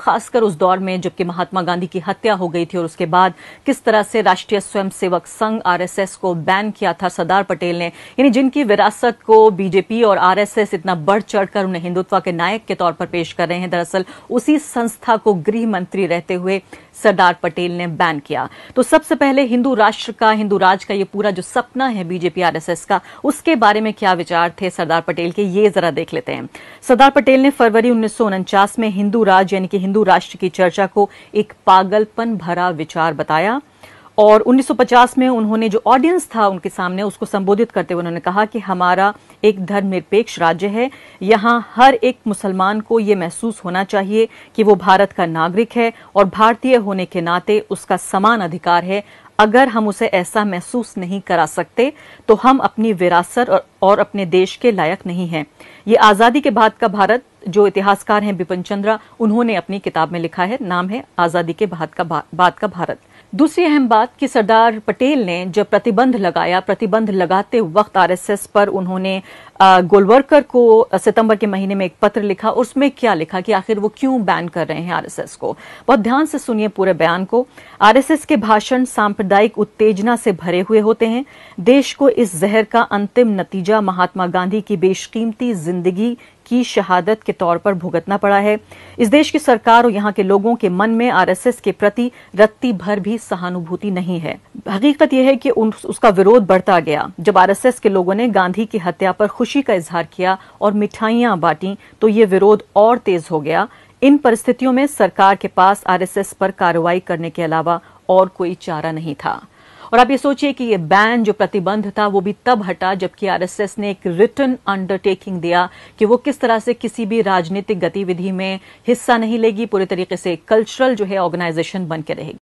खासकर उस दौर में जबकि महात्मा गांधी की हत्या हो गई थी और उसके बाद किस तरह से राष्ट्रीय स्वयंसेवक संघ आरएसएस को बैन किया था सरदार पटेल ने यानी जिनकी विरासत को बीजेपी और आरएसएस इतना बढ़ चढ़कर उन्हें हिंदुत्व के नायक के तौर पर पेश कर रहे हैं दरअसल उसी संस्था को गृह मंत्री रहते हुए सरदार पटेल ने बैन किया तो सबसे पहले हिंदू राष्ट्र का हिंदू राज का ये पूरा जो सपना है बीजेपी आरएसएस का उसके बारे में क्या विचार थे सरदार पटेल के ये जरा देख लेते हैं सरदार पटेल ने फरवरी उन्नीस में हिंदू राज यानी कि हिंदू राष्ट्र की चर्चा को एक पागलपन भरा विचार बताया और 1950 में उन्होंने जो ऑडियंस था उनके सामने उसको संबोधित करते हुए उन्होंने कहा कि हमारा एक धर्मनिरपेक्ष राज्य है यहाँ हर एक मुसलमान को ये महसूस होना चाहिए कि वो भारत का नागरिक है और भारतीय होने के नाते उसका समान अधिकार है अगर हम उसे ऐसा महसूस नहीं करा सकते तो हम अपनी विरासत और, अपने देश के लायक नहीं हैं ये आज़ादी के बाद का भारत जो इतिहासकार हैं बिपिन चंद्रा उन्होंने अपनी किताब में लिखा है नाम है आज़ादी के बाद का बाद का भारत दूसरी अहम बात कि सरदार पटेल ने जब प्रतिबंध लगाया प्रतिबंध लगाते वक्त आरएसएस पर उन्होंने गोलवरकर को सितंबर के महीने में एक पत्र लिखा उसमें क्या लिखा कि आखिर वो क्यों बैन कर रहे हैं आरएसएस को बहुत ध्यान से सुनिए पूरे बयान को आरएसएस के भाषण सांप्रदायिक उत्तेजना से भरे हुए होते हैं देश को इस जहर का अंतिम नतीजा महात्मा गांधी की बेशकीमती जिंदगी की शहादत के तौर पर भुगतना पड़ा है इस देश की सरकार और यहां के लोगों के मन में आरएसएस के प्रति रत्ती भर भी सहानुभूति नहीं है हकीकत यह है कि उन, उसका विरोध बढ़ता गया जब आरएसएस के लोगों ने गांधी की हत्या पर खुशी का इजहार किया और मिठाइयां बांटी तो ये विरोध और तेज हो गया इन परिस्थितियों में सरकार के पास आरएसएस पर कार्रवाई करने के अलावा और कोई चारा नहीं था और आप ये सोचिए कि ये बैन जो प्रतिबंध था वो भी तब हटा जबकि आरएसएस ने एक रिटर्न अंडरटेकिंग दिया कि वो किस तरह से किसी भी राजनीतिक गतिविधि में हिस्सा नहीं लेगी पूरे तरीके से कल्चरल जो है ऑर्गेनाइजेशन बन के रहेगी